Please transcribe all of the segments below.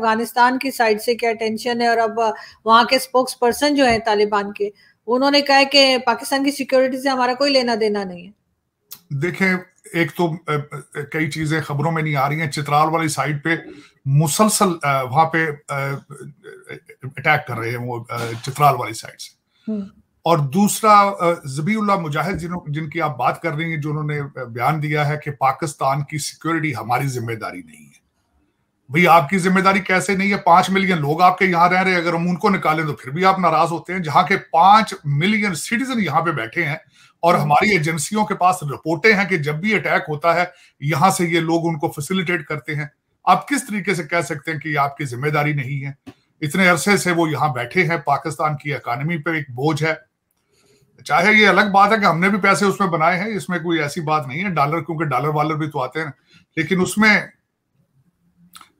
अफगानिस्तान की साइड से क्या टेंशन है और अब वहाँ के स्पोक्स पर्सन जो है तालिबान के उन्होंने कहा कि पाकिस्तान की सिक्योरिटी से हमारा कोई लेना देना नहीं है देखें एक तो कई चीजें खबरों में नहीं आ रही हैं चित्राल वाली साइड पे मुसलसल वहां पे अटैक कर रहे हैं वो चित्राल वाली साइड से हम्म। और दूसरा जबीउल्ला मुजाहिद जिन जिनकी आप बात कर रही हैं जो उन्होंने बयान दिया है कि पाकिस्तान की सिक्योरिटी हमारी जिम्मेदारी नहीं है भाई आपकी जिम्मेदारी कैसे नहीं है पांच मिलियन लोग आपके यहाँ रह रहे हैं अगर हम उनको निकालें तो फिर भी आप नाराज होते हैं जहाँ के पांच मिलियन सिटीजन यहाँ पे बैठे हैं और हम्म। हमारी एजेंसियों के पास रिपोर्टें हैं कि जब भी अटैक होता है यहाँ से ये लोग उनको फैसिलिटेट करते हैं आप किस तरीके से कह सकते हैं कि ये आपकी जिम्मेदारी नहीं है इतने अरसे से वो यहाँ बैठे हैं पाकिस्तान की इकानमी पे एक बोझ है चाहे ये अलग बात है कि हमने भी पैसे उसमें बनाए हैं इसमें कोई ऐसी बात नहीं है डॉलर क्योंकि डॉलर वालर भी तो आते हैं लेकिन उसमें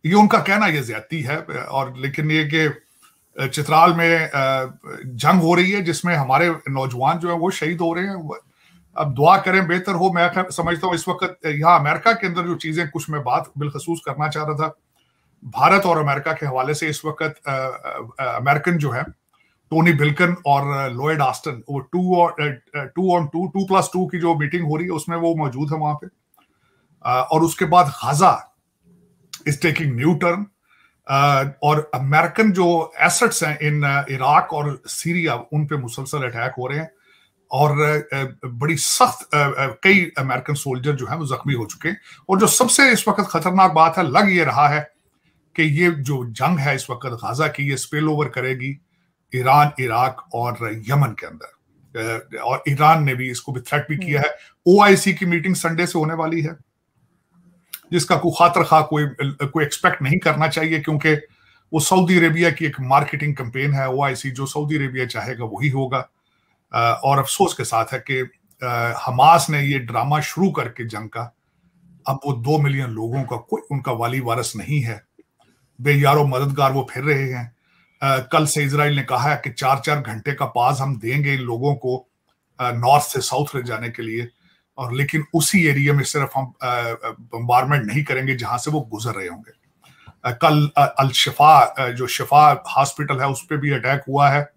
ये उनका कहना ये ज्यादती है और लेकिन ये कि चित्राल में जंग हो रही है जिसमें हमारे नौजवान जो है वो शहीद हो रहे हैं अब दुआ करें बेहतर हो मैं समझता हूँ इस वक्त यहाँ अमेरिका के अंदर जो चीजें कुछ मैं बात बिलखसूस करना चाह रहा था भारत और अमेरिका के हवाले से इस वक्त अमेरिकन जो है टोनी बिल्कन और लोयड आस्टन वो टू और two on two two plus two की जो मीटिंग हो रही है उसमें वो मौजूद है वहां पे और उसके बाद Gaza is taking new turn uh, और अमेरिकन जो एसेट्स हैं इन इराक uh, और सीरिया उन पे मुसलसल अटैक हो रहे हैं और uh, uh, बड़ी सख्त कई अमेरिकन सोल्जर जो हैं वो जख्मी हो चुके हैं और जो सबसे इस वक्त खतरनाक बात है लग ये रहा है कि ये जो जंग है इस वक्त गाजा की ये स्पेल ओवर करेगी ईरान इराक और यमन के अंदर और ईरान ने भी इसको भी थ्रेट भी किया हम्म। है ओ की मीटिंग संडे से होने वाली है जिसका कोई खातर खा कोई कोई एक्सपेक्ट नहीं करना चाहिए क्योंकि वो सऊदी अरेबिया की एक मार्केटिंग कंपेन है ओ जो सऊदी अरेबिया चाहेगा वही होगा और अफसोस के साथ है कि हमास ने ये ड्रामा शुरू करके जंग का अब वो दो मिलियन लोगों का कोई उनका वाली वारस नहीं है यारो मददगार वो फिर रहे हैं आ, कल से इसराइल ने कहा है कि चार चार घंटे का पास हम देंगे इन लोगों को नॉर्थ से साउथ ले जाने के लिए और लेकिन उसी एरिया में सिर्फ हम बम्बारमेंट नहीं करेंगे जहां से वो गुजर रहे होंगे कल अल शफा जो शफा हॉस्पिटल है उस पर भी अटैक हुआ है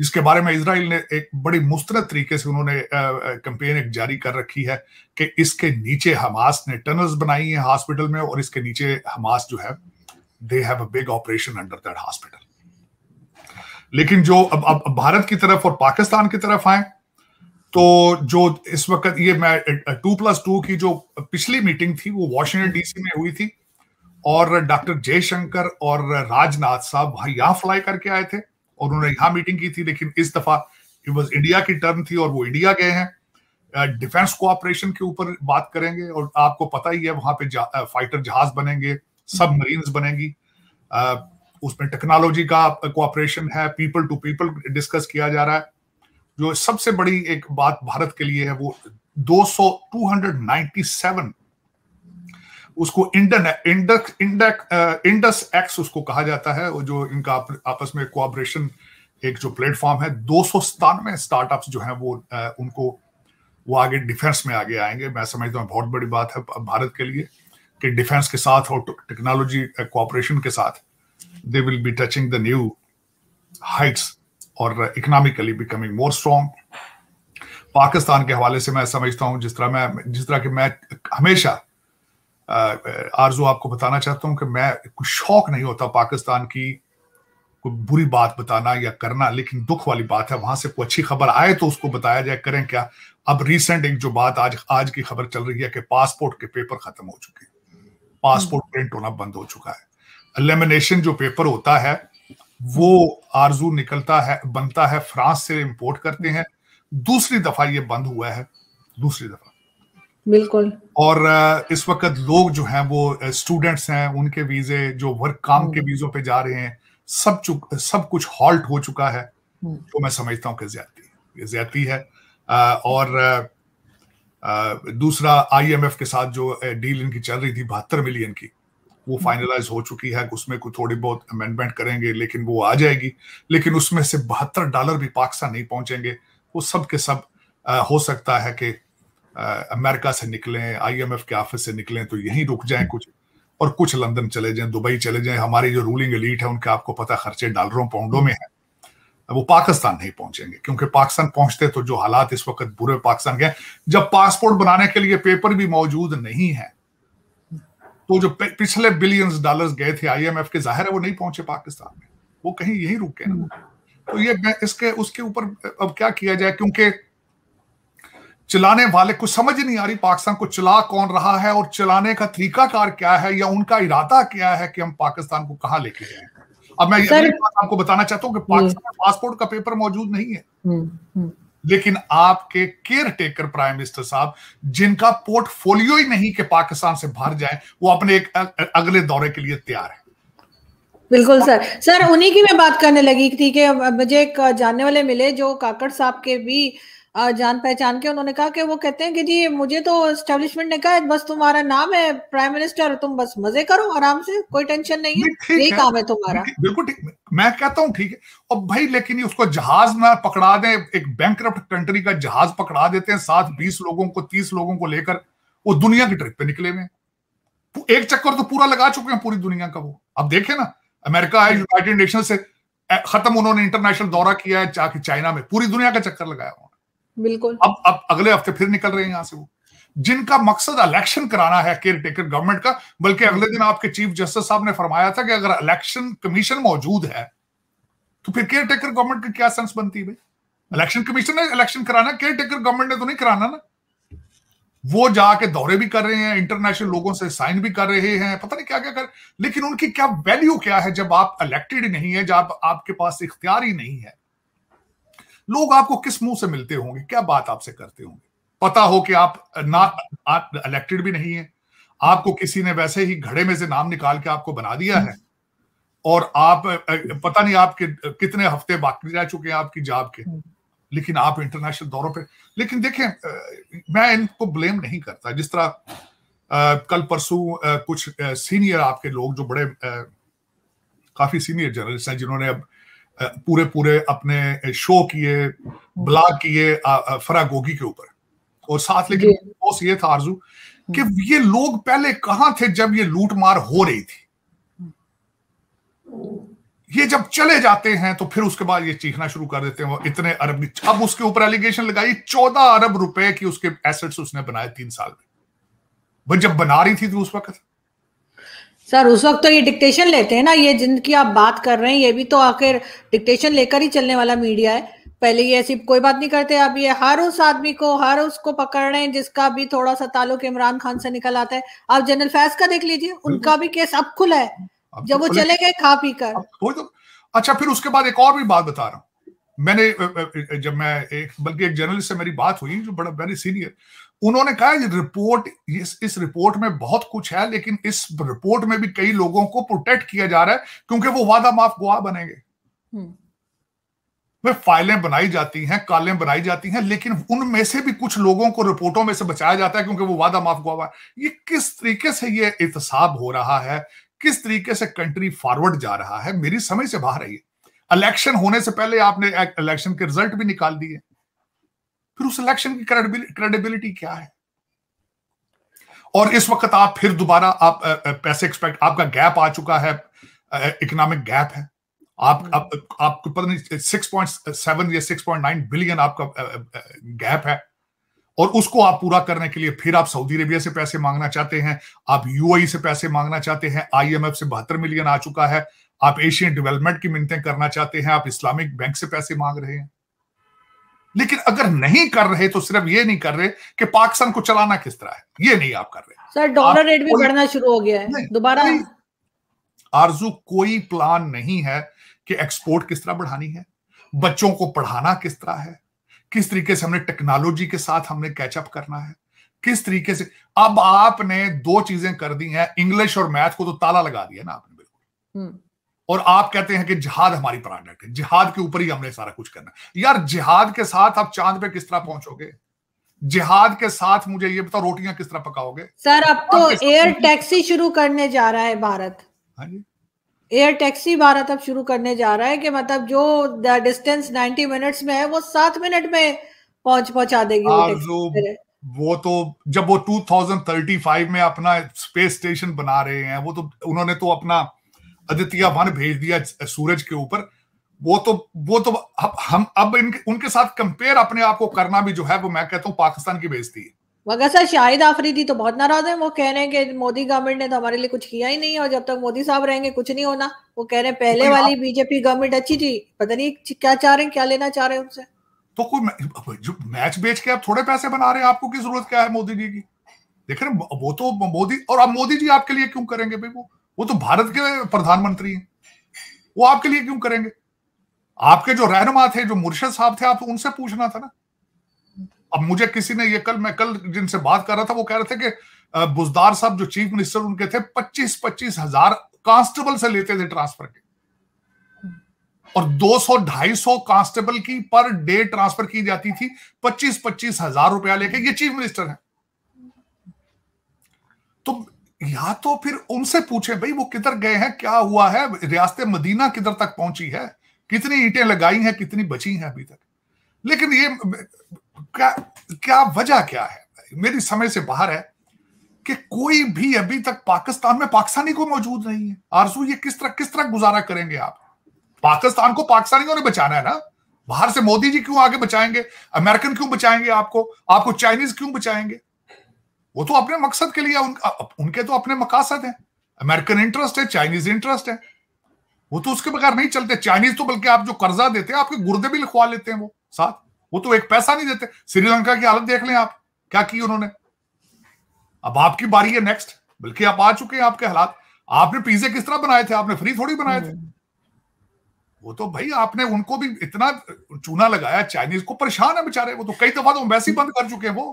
इसके बारे में इसराइल ने एक बड़ी मुस्तरद तरीके से उन्होंने कंपेन एक जारी कर रखी है कि इसके नीचे हमास ने टनल्स बनाई है हॉस्पिटल में और इसके नीचे हमास जो है they have a big operation under that hospital लेकिन जो अब अब भारत की तरफ और पाकिस्तान की तरफ आए तो जो इस वक्त ये मैं टू प्लस टू की जो पिछली मीटिंग थी वो वॉशिंगटन डीसी में हुई थी और डॉक्टर जयशंकर और राजनाथ साहब वहां यहाँ फ्लाई करके आए थे और उन्होंने यहाँ मीटिंग की थी लेकिन इस दफा इट वॉज इंडिया की टर्न थी और वो इंडिया गए हैं डिफेंस कोऑपरेशन के ऊपर बात करेंगे और आपको पता ही है वहां पे जा, फाइटर जहाज बनेंगे सब मरीन्स बनेंगी उसमें टेक्नोलॉजी का कोऑपरेशन है पीपल टू पीपल डिस्कस किया जा रहा है जो सबसे बड़ी एक बात भारत के लिए है वो 200 297 उसको इंडक इंडस एक्स उसको कहा जाता है जो इनका आपस में कोऑपरेशन एक जो प्लेटफॉर्म है दो सौ सतानवे स्टार्टअप्स जो हैं वो उनको वो आगे डिफेंस में आगे आएंगे मैं समझता हूँ बहुत बड़ी बात है भारत के लिए कि डिफेंस के साथ और टेक्नोलॉजी कोऑपरेशन के साथ they will be touching the new heights और economically becoming more strong Pakistan के हवाले से मैं समझता हूँ जिस तरह मैं जिस तरह की मैं हमेशा आरजू आपको बताना चाहता हूँ कि मैं कुछ शौक नहीं होता पाकिस्तान की कोई बुरी बात बताना या करना लेकिन दुख वाली बात है वहां से कोई अच्छी खबर आए तो उसको बताया जाए करें क्या अब रिसेंट एक जो बात आज आज की खबर चल रही है कि पासपोर्ट के पेपर खत्म हो चुके हैं पासपोर्ट प्रिंट होना बंद हो चुका है एलिमिनेशन जो पेपर होता है वो आरजू निकलता है बनता है फ्रांस से इंपोर्ट करते हैं दूसरी दफा ये बंद हुआ है दूसरी दफा बिल्कुल और इस वक्त लोग जो हैं वो स्टूडेंट्स हैं उनके वीजे जो वर्क काम के वीजों हम्म। पे जा रहे हैं सब चुक सब कुछ हॉल्ट हो चुका है तो मैं समझता हूँ कि ज्यादा ये ज्यादा है और दूसरा आईएमएफ के साथ जो डील इनकी चल रही थी बहत्तर मिलियन की वो फाइनलाइज हो चुकी है उसमें कुछ थोड़ी बहुत अमेंडमेंट करेंगे लेकिन वो आ जाएगी लेकिन उसमें से बहत्तर डॉलर भी पाकिस्तान नहीं पहुंचेंगे वो सब के सब आ, हो सकता है कि अमेरिका से निकलें आईएमएफ के ऑफिस से निकलें तो यहीं रुक जाएं कुछ और कुछ लंदन चले जाएं दुबई चले जाएं हमारी जो रूलिंग एलीट है उनके आपको पता खर्चे डॉलरों पाउंडों में है वो पाकिस्तान नहीं पहुंचेंगे क्योंकि पाकिस्तान पहुंचते तो जो हालात इस वक्त बुरे पाकिस्तान के जब पासपोर्ट बनाने के लिए पेपर भी मौजूद नहीं है तो जो पिछले बिलियंस डॉलर्स गए थे आईएमएफ के जाहिर है वो नहीं पहुंचे पाकिस्तान में वो कहीं यही रुके ना हम्म। तो ये इसके उसके ऊपर अब क्या किया जाए क्योंकि चलाने वाले को समझ ही नहीं आ रही पाकिस्तान को चला कौन रहा है और चलाने का तरीकाकार क्या है या उनका इरादा क्या है कि हम पाकिस्तान को कहा लेके जाए अब मैं ये बात आपको बताना चाहता हूँ कि हम्म। पाकिस्तान में पासपोर्ट का पेपर मौजूद नहीं है हम्म, लेकिन आपके केयर टेकर प्राइम मिनिस्टर साहब जिनका पोर्टफोलियो ही नहीं कि पाकिस्तान से भर जाए वो अपने एक अगले दौरे के लिए तैयार है बिल्कुल सर सर उन्हीं की मैं बात करने लगी थी कि मुझे एक जानने वाले मिले जो काकड़ साहब के भी जान पहचान के उन्होंने कहा कि वो कहते हैं कि जी मुझे तो स्टेब्लिशमेंट ने कहा बस तुम्हारा नाम है प्राइम मिनिस्टर तुम बस मजे करो आराम से कोई टेंशन नहीं है यही काम है तुम्हारा बिल्कुल ठीक मैं कहता हूँ ठीक है और भाई लेकिन ये उसको जहाज में पकड़ा दें एक बैंक कंट्री का जहाज पकड़ा देते हैं साथ बीस लोगों को तीस लोगों को लेकर वो दुनिया की ट्रिप पे निकले हुए एक चक्कर तो पूरा लगा चुके हैं पूरी दुनिया का वो अब देखे ना अमेरिका है यूनाइटेड नेशन से खत्म उन्होंने इंटरनेशनल दौरा किया है चाइना में पूरी दुनिया का चक्कर लगाया हुआ बिल्कुल अब अब अगले हफ्ते फिर निकल रहे हैं यहां से वो जिनका मकसद इलेक्शन कराना है केयर टेकर गवर्नमेंट का बल्कि अगले दिन आपके चीफ जस्टिस साहब ने फरमाया था कि अगर इलेक्शन कमीशन मौजूद है तो फिर केयर टेकर गवर्नमेंट की क्या सेंस बनती है इलेक्शन कमीशन ने इलेक्शन कराना केयर टेकर गवर्नमेंट ने तो नहीं कराना ना वो जाके दौरे भी कर रहे हैं इंटरनेशनल लोगों से साइन भी कर रहे हैं पता नहीं क्या क्या कर लेकिन उनकी क्या वैल्यू क्या है जब आप इलेक्टेड नहीं है जब आपके पास इख्तियार ही नहीं है लोग आपको किस मुंह से मिलते होंगे क्या बात आपसे करते होंगे पता हो कि आप ना आप इलेक्टेड भी नहीं है आपको किसी ने वैसे ही घड़े में से नाम निकाल के आपको बना दिया है और आप पता नहीं आपके कितने हफ्ते बाकी रह चुके हैं आपकी जॉब के हम्म। लेकिन आप इंटरनेशनल दौरों पे लेकिन देखें मैं इनको ब्लेम नहीं करता जिस तरह आ, कल परसों कुछ आ, सीनियर आपके लोग जो बड़े आ, काफी सीनियर जर्नलिस्ट हैं जिन्होंने अब पूरे पूरे अपने शो किए ब्लॉग किए फरागोगी के ऊपर और साथ लेकिन अफसोस ये था आरजू हम्म। कि ये लोग पहले कहाँ थे जब ये मार हो रही थी हम्म। ये जब चले जाते हैं तो फिर उसके बाद ये चीखना शुरू कर देते हैं इतने अरब अब उसके ऊपर एलिगेशन लगाई चौदह अरब रुपए की उसके एसेट्स उसने बनाए तीन साल में बट जब बना रही थी तो उस वक्त सर उस वक्त तो ये डिक्टेशन लेते हैं ना ये जिनकी आप बात कर रहे हैं ये भी तो आखिर डिक्टेशन लेकर ही चलने वाला मीडिया है पहले ये ऐसी कोई बात नहीं करते अब ये हर उस आदमी को हर उसको पकड़ रहे हैं जिसका भी थोड़ा सा ताल्लुक इमरान खान से निकल आता है आप जनरल फैज का देख लीजिए उनका भी केस अब खुला है तो जब वो चले गए खा पी कर तो, अच्छा फिर उसके बाद एक और भी बात बता रहा हूँ मैंने जब मैं एक बल्कि एक जर्नलिस्ट से मेरी बात हुई जो बड़ा वेरी सीनियर उन्होंने कहा ये रिपोर्ट इस इस रिपोर्ट में बहुत कुछ है लेकिन इस रिपोर्ट में भी कई लोगों को प्रोटेक्ट किया जा रहा है क्योंकि वो वादा माफ गुआ बनेंगे हम्म। वे फाइलें बनाई जाती हैं कालें बनाई जाती हैं लेकिन उनमें से भी कुछ लोगों को रिपोर्टों में से बचाया जाता है क्योंकि वो वादा माफ गुआ है ये किस तरीके से ये इतसाब हो रहा है किस तरीके से कंट्री फॉरवर्ड जा रहा है मेरी समझ से बाहर है इलेक्शन होने से पहले आपने इलेक्शन के रिजल्ट भी निकाल दिए फिर उस इलेक्शन की क्रेडिबिलिटी क्या है और इस वक्त आप फिर दोबारा आप पैसे एक्सपेक्ट आपका गैप आ चुका है इकोनॉमिक गैप है आप हम्म। आप आपको पता नहीं सिक्स पॉइंट सेवन या सिक्स पॉइंट नाइन बिलियन आपका गैप है और उसको आप पूरा करने के लिए फिर आप सऊदी अरेबिया से पैसे मांगना चाहते हैं आप यूएई e से पैसे मांगना चाहते हैं आईएमएफ से बहत्तर मिलियन आ चुका है आप एशियन डेवलपमेंट की मिनतें करना चाहते हैं आप इस्लामिक बैंक से पैसे मांग रहे हैं लेकिन अगर नहीं कर रहे तो सिर्फ ये नहीं कर रहे कि पाकिस्तान को चलाना किस तरह है ये नहीं आप कर रहे सर डॉलर रेट भी बढ़ना शुरू हो गया है दोबारा आरजू कोई प्लान नहीं है कि एक्सपोर्ट किस तरह बढ़ानी है बच्चों को पढ़ाना किस तरह है किस तरीके से हमने टेक्नोलॉजी के साथ हमने कैचअप करना है किस तरीके से अब आपने दो चीजें कर दी हैं इंग्लिश और मैथ को तो ताला लगा दिया ना आपने बिल्कुल हम्म। और आप कहते हैं कि जिहाद हमारी प्रोडक्ट है जिहाद के ऊपर ही हमने सारा कुछ करना यार जिहाद के साथ आप चांद पे किस तरह पहुंचोगे जिहाद के साथ मुझे ये बताओ रोटियां किस तरह पकाओगे सर अब तो एयर टैक्सी शुरू करने जा रहा है भारत हाँ जी एयर टैक्सी भारत अब शुरू करने जा रहा है कि मतलब जो डिस्टेंस 90 मिनट्स में है वो सात मिनट में पहुंच पहुंचा देगी वो, वो तो जब वो 2035 में अपना स्पेस स्टेशन बना रहे हैं वो तो उन्होंने तो अपना आदित्य वन भेज दिया सूरज के ऊपर वो तो वो तो हम अब इनके उनके साथ कंपेयर अपने आप को करना भी जो है वो मैं कहता हूँ पाकिस्तान की बेजती है मगर सर शाहिद आफरीदी तो बहुत नाराज है वो कह रहे हैं कि मोदी गवर्नमेंट ने तो हमारे लिए कुछ किया ही नहीं और जब तक मोदी साहब रहेंगे कुछ नहीं होना वो कह रहे हैं पहले वाली बीजेपी गवर्नमेंट अच्छी थी पता नहीं क्या चाह रहे हैं क्या लेना चाह रहे हैं उनसे तो कोई जो मैच बेच के आप थोड़े पैसे बना रहे हैं आपको की जरूरत क्या है मोदी जी की देख रहे वो तो मोदी और अब मोदी जी आपके लिए क्यों करेंगे भाई वो वो तो भारत के प्रधानमंत्री हैं वो आपके लिए क्यों करेंगे आपके जो रहनुमा थे जो मुर्शद साहब थे आप उनसे पूछना था ना अब मुझे किसी ने ये कल मैं कल जिनसे बात कर रहा था वो कह रहे थे कि बुजदार साहब जो चीफ मिनिस्टर उनके थे पच्चीस पच्चीस हजार कांस्टेबल से लेते थे ट्रांसफर के और 200 250 कांस्टेबल की पर डे ट्रांसफर की जाती थी पच्चीस पच्चीस हजार रुपया लेके ये चीफ मिनिस्टर है तो या तो फिर उनसे पूछे भाई वो किधर गए हैं क्या हुआ है रियासत मदीना किधर तक पहुंची है कितनी ईटें लगाई हैं कितनी बची हैं अभी तक लेकिन ये क्या क्या वजह क्या है मेरी समझ से बाहर है कि कोई भी अभी तक पाकिस्तान में पाकिस्तानी को मौजूद नहीं है आरसू ये किस तरह किस तरह गुजारा करेंगे आप पाकिस्तान को पाकिस्तानियों ने बचाना है ना बाहर से मोदी जी क्यों आगे बचाएंगे अमेरिकन क्यों बचाएंगे आपको आपको चाइनीज क्यों बचाएंगे वो तो अपने मकसद के लिए उन, उनके तो अपने मकासद हैं अमेरिकन इंटरेस्ट है चाइनीज इंटरेस्ट है वो तो उसके बगैर नहीं चलते चाइनीज तो बल्कि आप जो कर्जा देते हैं आपके गुर्दे भी लिखवा लेते हैं वो साथ वो तो एक पैसा नहीं देते श्रीलंका की हालत देख लें आप क्या की उन्होंने अब आपकी बारी है नेक्स्ट बल्कि आप आ चुके हैं आपके हालात आपने पिज्जे किस तरह बनाए थे आपने फ्री थोड़ी बनाए थे हम्म। वो तो भाई आपने उनको भी इतना चूना लगाया चाइनीज को परेशान है बेचारे वो तो कई दफा तो वैसे ही बंद कर चुके हैं वो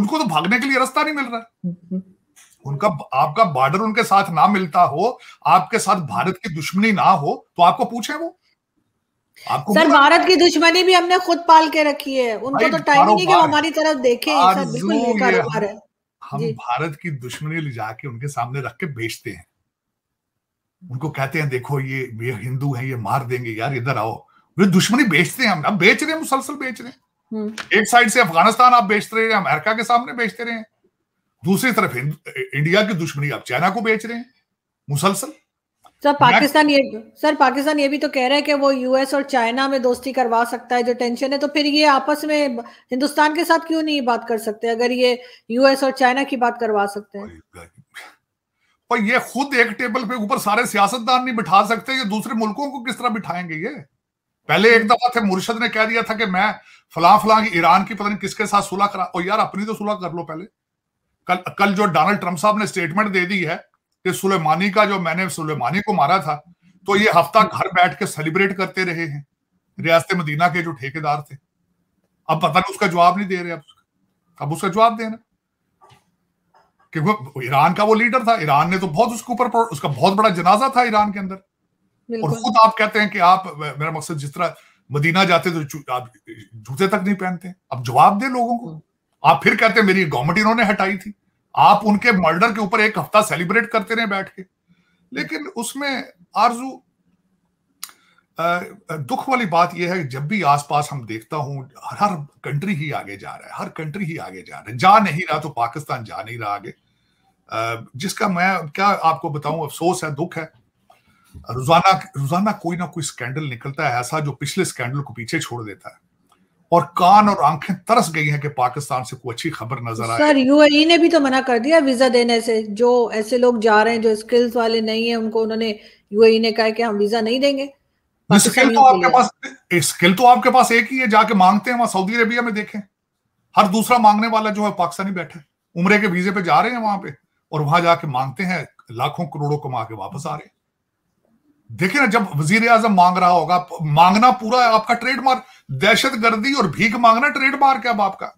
उनको तो भागने के लिए रास्ता नहीं मिल रहा हम्म। उनका आपका बॉर्डर उनके साथ ना मिलता हो आपके साथ भारत की दुश्मनी ना हो तो आपको पूछे वो आपको सर भारत की दुश्मनी भी हमने खुद पाल के रखी है उनको तो टाइम नहीं कि हमारी तरफ देखे सर बिल्कुल ये कारोबार है हम भारत की दुश्मनी ले जाके उनके सामने रख के बेचते हैं उनको कहते हैं देखो ये ये हिंदू है ये मार देंगे यार इधर आओ वे दुश्मनी बेचते हैं हम अब बेच रहे हैं मुसलसल बेच रहे हैं हम्म। एक साइड से अफगानिस्तान आप बेचते रहे अमेरिका के सामने बेचते रहे दूसरी तरफ इंडिया की दुश्मनी आप चाइना को बेच रहे हैं मुसलसल सर पाकिस्तान ये सर पाकिस्तान ये भी तो कह रहा है कि वो यूएस और चाइना में दोस्ती करवा सकता है जो टेंशन है तो फिर ये आपस में हिंदुस्तान के साथ क्यों नहीं बात कर सकते अगर ये यूएस और चाइना की बात करवा सकते हैं पर ये खुद एक टेबल पे ऊपर सारे सियासतदान नहीं बिठा सकते ये दूसरे मुल्कों को किस तरह बिठाएंगे ये पहले एक दफा थे मुर्शद ने कह दिया था कि मैं फला फलां ईरान की पता नहीं किसके साथ सुलह करा और यार अपनी तो सुलह कर लो पहले कल कल जो डोनाल्ड ट्रंप साहब ने स्टेटमेंट दे दी है कि सुलेमानी का जो मैंने सुलेमानी को मारा था तो ये हफ्ता घर बैठ के सेलिब्रेट करते रहे हैं रियासत मदीना के जो ठेकेदार थे अब पता नहीं उसका जवाब नहीं दे रहे अब अब उसका जवाब देना क्योंकि ईरान का वो लीडर था ईरान ने तो बहुत उसके ऊपर उसका बहुत बड़ा जनाजा था ईरान के अंदर और खुद आप कहते हैं कि आप मेरा मकसद जिस तरह मदीना जाते तो आप जूते तक नहीं पहनते अब जवाब दे लोगों को आप फिर कहते मेरी गवर्नमेंट इन्होंने हटाई थी आप उनके मर्डर के ऊपर एक हफ्ता सेलिब्रेट करते रहे बैठ के लेकिन उसमें आरजू दुख वाली बात यह है जब भी आसपास हम देखता हूं हर कंट्री ही आगे जा रहा है हर कंट्री ही आगे जा रहा है जा नहीं रहा तो पाकिस्तान जा नहीं रहा आगे जिसका मैं क्या आपको बताऊं अफसोस है दुख है रोजाना रोजाना कोई ना कोई स्कैंडल निकलता है ऐसा जो पिछले स्कैंडल को पीछे छोड़ देता है और कान और आंखें तरस गई हैं कि पाकिस्तान से कोई अच्छी खबर नजर आए सर यूएई e ने भी तो मना कर दिया वीजा देने से जो ऐसे लोग जा रहे हैं जो स्किल्स वाले नहीं है उनको उन्होंने यूएई e ने कहा कि हम वीजा नहीं देंगे स्किल तो आपके पास स्किल तो आपके पास एक ही है जाके मांगते हैं वहां सऊदी अरेबिया में देखें हर दूसरा मांगने वाला जो है पाकिस्तानी बैठा है उम्र के वीजे पे जा रहे हैं वहां पे और वहां जाके मांगते हैं लाखों करोड़ों कमा के वापस आ रहे हैं देखिए ना जब वजीर आजम मांग रहा होगा मांगना पूरा आपका ट्रेडमार्क दहशत गर्दी और भीख मांगना ट्रेडमार्क है अब आपका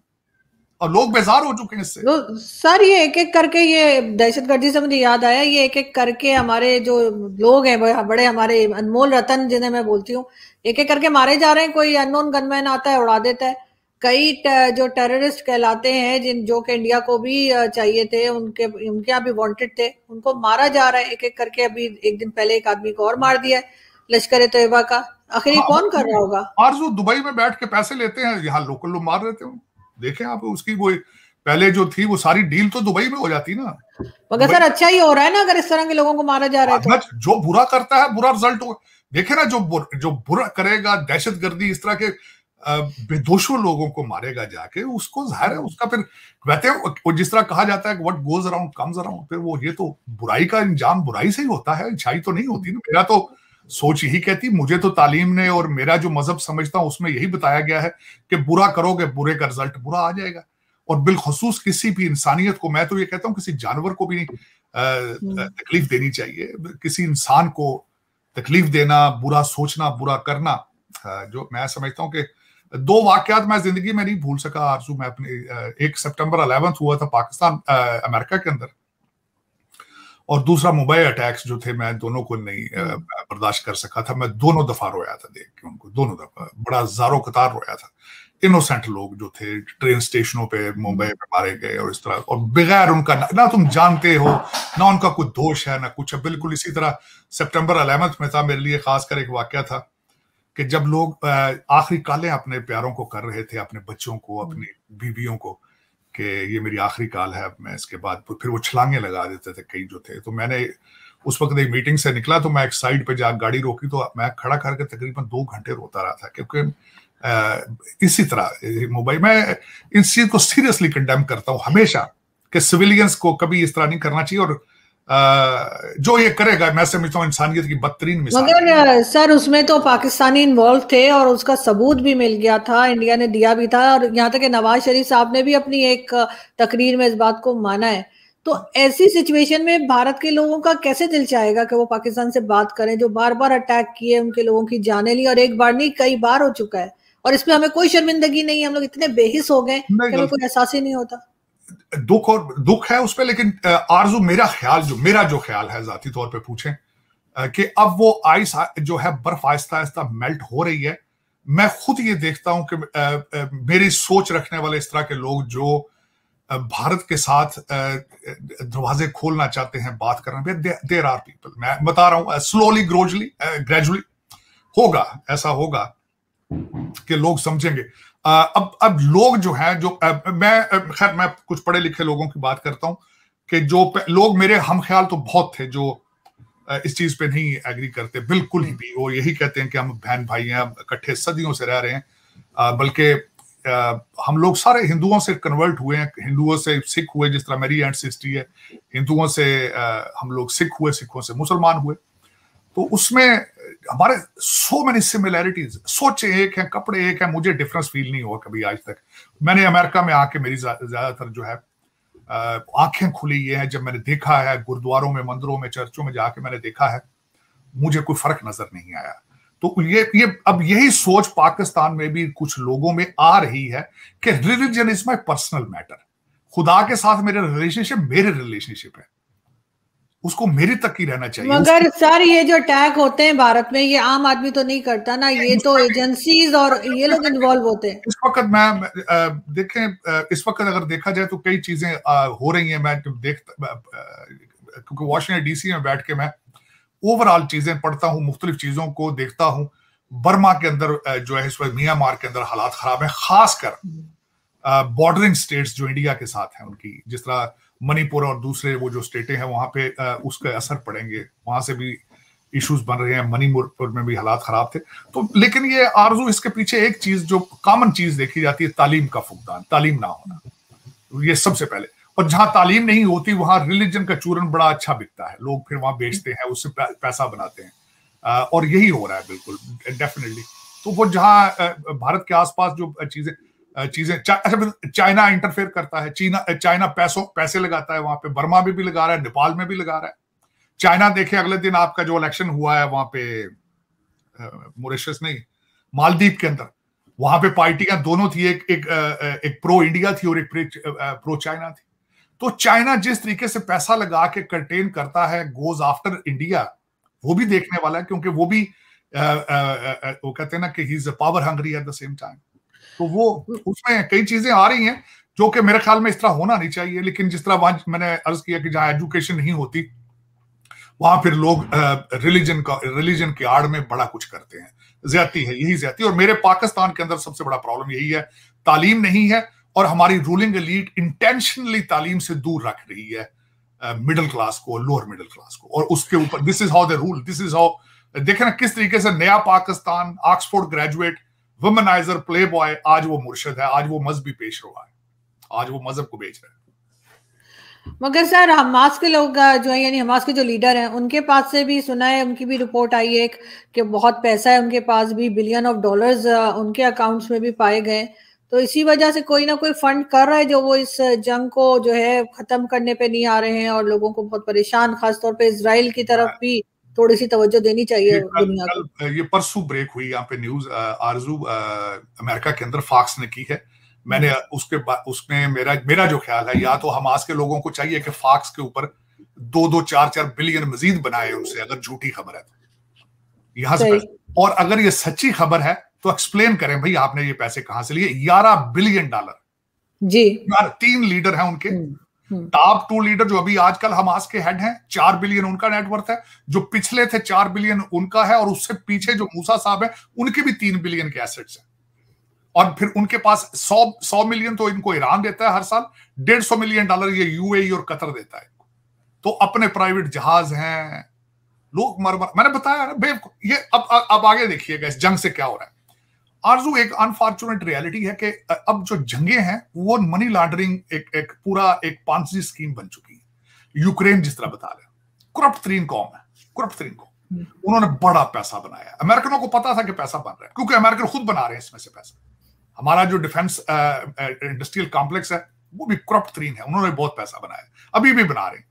और लोग बेजार हो चुके हैं इससे तो सर ये एक एक करके ये दहशत गर्दी से मुझे याद आया ये एक एक करके हमारे जो लोग हैं बड़े हमारे अनमोल रतन जिन्हें मैं बोलती हूँ एक एक करके मारे जा रहे हैं कोई अननोन गनमैन आता है उड़ा देता है कई जो टेररिस्ट कहलाते हैं जिन जो कि इंडिया को भी चाहिए थे उनके उनके यहाँ भी वांटेड थे उनको मारा जा रहा है एक एक करके अभी एक दिन पहले एक आदमी को और मार दिया लश्कर तैयबा का आखिर हाँ, कौन कर रहा होगा और जो दुबई में बैठ के पैसे लेते हैं यहाँ लोकल लोग मार रहे थे देखें आप उसकी वो पहले जो थी वो सारी डील तो दुबई में हो जाती ना मगर सर अच्छा ही हो रहा है ना अगर इस तरह के लोगों को मारा जा रहा है तो। जो बुरा करता है बुरा रिजल्ट देखे ना जो बुर, जो बुरा करेगा दहशत गर्दी इस तरह के बेदोषों लोगों को मारेगा जाके उसको जाहिर है उसका फिर कहते हैं और जिस तरह कहा जाता है what goes around comes around फिर वो ये तो बुराई का अंजाम बुराई से ही होता है अच्छाई तो नहीं होती ना मेरा तो सोच यही कहती मुझे तो तालीम ने और मेरा जो मजहब समझता हूँ उसमें यही बताया गया है कि बुरा करोगे बुरे का रिजल्ट बुरा आ जाएगा और बिलखसूस किसी भी इंसानियत को मैं तो ये कहता हूँ किसी जानवर को भी नहीं हम्म। तकलीफ देनी चाहिए किसी इंसान को तकलीफ देना बुरा सोचना बुरा करना जो मैं समझता हूँ कि दो वाकत मैं जिंदगी में नहीं भूल सका आरजू मैं अपने एक सितंबर अलेवंथ हुआ था पाकिस्तान अमेरिका के अंदर और दूसरा मुंबई अटैक्स जो थे मैं दोनों को नहीं हम्म। बर्दाश्त कर सका था मैं दोनों दफा रोया था देख के उनको दोनों दफा बड़ा जारो कतार रोया था इनोसेंट लोग जो थे ट्रेन स्टेशनों पे मुंबई में हम्म। मारे गए और इस तरह और बगैर उनका ना, ना तुम जानते हो ना उनका कोई दोष है ना कुछ है बिल्कुल इसी तरह सितंबर अलेवंथ में था मेरे लिए खासकर एक वाक्य था कि जब लोग आखिरी काले अपने प्यारों को कर रहे थे अपने बच्चों को हम्म। अपनी बीवियों को कि ये मेरी आखिरी काल है मैं इसके बाद फिर वो छलांगे लगा देते थे कई जो थे तो मैंने उस वक्त एक मीटिंग से निकला तो मैं एक साइड पे जा गाड़ी रोकी तो मैं खड़ा करके तकरीबन दो घंटे रोता रहा था क्योंकि इसी तरह मुंबई में इस चीज को सीरियसली कंडेम करता हूँ हमेशा कि सिविलियंस को कभी इस तरह नहीं करना चाहिए और जो ये करेगा मैं समझता हूँ इंसानियत की बदतरीन मगर सर उसमें तो पाकिस्तानी इन्वॉल्व थे और उसका सबूत भी मिल गया था इंडिया ने दिया भी था और यहाँ तक कि नवाज शरीफ साहब ने भी अपनी एक तकरीर में इस बात को माना है तो ऐसी सिचुएशन में भारत के लोगों का कैसे दिल चाहेगा कि वो पाकिस्तान से बात करें जो बार बार अटैक किए उनके लोगों की जाने ली और एक बार नहीं कई बार हो चुका है और इसमें हमें कोई शर्मिंदगी नहीं हम लोग इतने बेहिस हो गए कोई एहसास ही नहीं होता दुख और दुख है उस पर लेकिन आरजू मेरा ख्याल जो मेरा जो ख्याल है जाती तौर पे पूछे कि अब वो आइस जो है बर्फ आहिस्ता आहिस्ता मेल्ट हो रही है मैं खुद ये देखता हूं कि मेरी सोच रखने वाले इस तरह के लोग जो भारत के साथ दरवाजे खोलना चाहते हैं बात करना देर आर पीपल मैं बता रहा हूं स्लोली ग्रोजली ग्रेजुअली होगा ऐसा होगा कि लोग समझेंगे अब अब लोग जो है जो मैं खैर मैं कुछ पढ़े लिखे लोगों की बात करता हूँ कि जो लोग मेरे हम ख्याल तो बहुत थे जो इस चीज पे नहीं एग्री करते बिल्कुल ही भी हम्म। वो यही कहते हैं कि हम बहन भाई हैं इकट्ठे सदियों से रह रहे हैं बल्कि हम लोग सारे हिंदुओं से कन्वर्ट हुए हैं हिंदुओं से सिख हुए जिस तरह मेरी एंड सिस्टी है हिंदुओं से हम लोग सिख हुए सिखों से मुसलमान हुए तो उसमें हमारे सो मेनी सिमिलैरिटीज सोचे एक है कपड़े एक है मुझे डिफरेंस फील नहीं हुआ कभी आज तक मैंने अमेरिका में आके मेरी ज्यादातर जो है आंखें खुली ये है जब मैंने देखा है गुरुद्वारों में मंदिरों में चर्चों में जाके मैंने देखा है मुझे कोई फर्क नजर नहीं आया तो ये ये अब यही सोच पाकिस्तान में भी कुछ लोगों में आ रही है कि religion is my personal matter खुदा के साथ मेरे रिलेशनशिप मेरे रिलेशनशिप है उसको मेरे तक ही रहना चाहिए मगर सर ये जो अटैक होते हैं भारत में ये आम आदमी तो नहीं करता ना ये तो एजेंसीज और ये लोग इन्वॉल्व होते हैं इस वक्त मैं देखें इस वक्त अगर देखा जाए तो कई चीजें हो रही हैं मैं देख क्योंकि वॉशिंगटन डीसी में बैठ के मैं ओवरऑल चीजें पढ़ता हूँ मुख्तलिफ चीजों को देखता हूँ बर्मा के अंदर जो है इस वक्त म्यांमार के अंदर हालात खराब है खासकर बॉर्डरिंग स्टेट्स जो इंडिया के साथ हैं उनकी जिस तरह मणिपुर और दूसरे वो जो स्टेटें हैं वहां पे उसके असर पड़ेंगे वहां से भी इश्यूज बन रहे हैं मणिपुर में भी हालात खराब थे तो लेकिन ये आरजू इसके पीछे एक चीज जो कॉमन चीज देखी जाती है तालीम का फुकदान तालीम ना होना ये सबसे पहले और जहां तालीम नहीं होती वहां रिलीजन का चूरन बड़ा अच्छा बिकता है लोग फिर वहां बेचते हैं उससे पैसा बनाते हैं और यही हो रहा है बिल्कुल डेफिनेटली तो वो जहाँ भारत के आसपास जो चीजें चीजें अच्छा मतलब चाइना इंटरफेयर करता है चीना चाइना पैसों पैसे लगाता है वहां पे बर्मा में भी, भी लगा रहा है नेपाल में भी लगा रहा है चाइना देखे अगले दिन आपका जो इलेक्शन हुआ है वहां पे मोरिशस नहीं मालदीप के अंदर वहां पे पार्टियां दोनों थी एक एक, एक प्रो इंडिया थी और एक प्रो चाइना थी तो चाइना जिस तरीके से पैसा लगा के कंटेन करता है गोज आफ्टर इंडिया वो भी देखने वाला है क्योंकि वो भी आ, आ, आ, वो कहते हैं ना कि he is a power hungry at the same time तो वो उसमें कई चीजें आ रही हैं जो कि मेरे ख्याल में इस तरह होना नहीं चाहिए लेकिन जिस तरह वहां मैंने अर्ज किया कि जहां एजुकेशन नहीं होती वहां फिर लोग रिलीजन का रिलीजन की आड़ में बड़ा कुछ करते हैं ज्यादा है यही ज्यादा और मेरे पाकिस्तान के अंदर सबसे बड़ा प्रॉब्लम यही है तालीम नहीं है और हमारी रूलिंग लीड इंटेंशनली तालीम से दूर रख रही है मिडिल क्लास को लोअर मिडिल क्लास को और उसके ऊपर this is how the rule this is how देखे ना किस तरीके से नया Pakistan Oxford graduate womaniser playboy आज वो मुर्शद है आज वो मजहबी पेश रहा है आज वो मजहब को बेच रहा है मगर सर हमास के लोग जो है यानी हमास के जो लीडर हैं उनके पास से भी सुना है उनकी भी रिपोर्ट आई है कि बहुत पैसा है उनके पास भी बिलियन ऑफ डॉलर्स उनके अकाउंट्स में भी पाए गए तो इसी वजह से कोई ना कोई फंड कर रहा है जो वो इस जंग को जो है खत्म करने पे नहीं आ रहे हैं और लोगों को बहुत परेशान खासतौर पर इसराइल की तरफ हाँ। भी थोड़ी सी तवज्जो देनी चाहिए दुनिया को ये परसों ब्रेक हुई यहाँ पे न्यूज आरजू अमेरिका के अंदर फॉक्स ने की है मैंने हम्म। उसके उसमें मेरा मेरा जो ख्याल है या तो हमास के लोगों को चाहिए कि फॉक्स के ऊपर दो दो चार चार बिलियन मजीद बनाए उनसे अगर झूठी खबर है तो। यहां से और अगर ये सच्ची खबर है तो एक्सप्लेन करें भाई आपने ये पैसे कहां से लिए ग्यारह बिलियन डॉलर जी तीन लीडर हैं उनके हम्म। टॉप टू लीडर जो अभी आजकल हमास के हेड हैं चार बिलियन उनका नेटवर्थ है जो पिछले थे चार बिलियन उनका है और उससे पीछे जो मूसा साहब है उनके भी तीन बिलियन के एसेट्स हैं और फिर उनके पास सौ सौ मिलियन तो इनको ईरान देता है हर साल डेढ़ सौ मिलियन डॉलर ये यूएई e और कतर देता है तो अपने प्राइवेट जहाज हैं लोग मर मर मैंने बताया ना बेवकूफ ये अब अब आगे देखिएगा इस जंग से क्या हो रहा है आरजू एक अनफॉर्चुनेट रियलिटी है कि अब जो जंगे हैं वो मनी लॉन्ड्रिंग एक एक पूरा एक पांचवी स्कीम बन चुकी है यूक्रेन जिस तरह बता रहे करप्ट तरीन कौम है करप्ट तरीन कौम हम्म। उन्होंने बड़ा पैसा बनाया अमेरिकनों को पता था कि पैसा बन रहा है क्योंकि अमेरिकन खुद बना रहे हैं इसमें से पैसा हमारा जो डिफेंस इंडस्ट्रियल कॉम्प्लेक्स है वो भी करप्ट तरीन है उन्होंने बहुत पैसा बनाया अभी भी बना रहे हैं